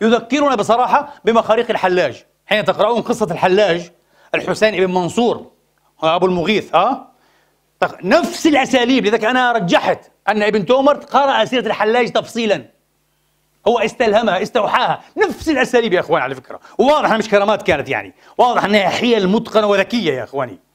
يذكرنا بصراحة بمخاريق الحلاج حين تقرؤون قصة الحلاج الحسين بن منصور أبو المغيث أه؟ نفس الأساليب لذلك أنا رجحت أن ابن تومر قرأ سيرة الحلاج تفصيلا هو استلهمها استوحاها نفس الأساليب يا إخوان على فكرة واضح أنها مش كرامات كانت يعني واضح أنها حيل متقنة وذكية يا إخواني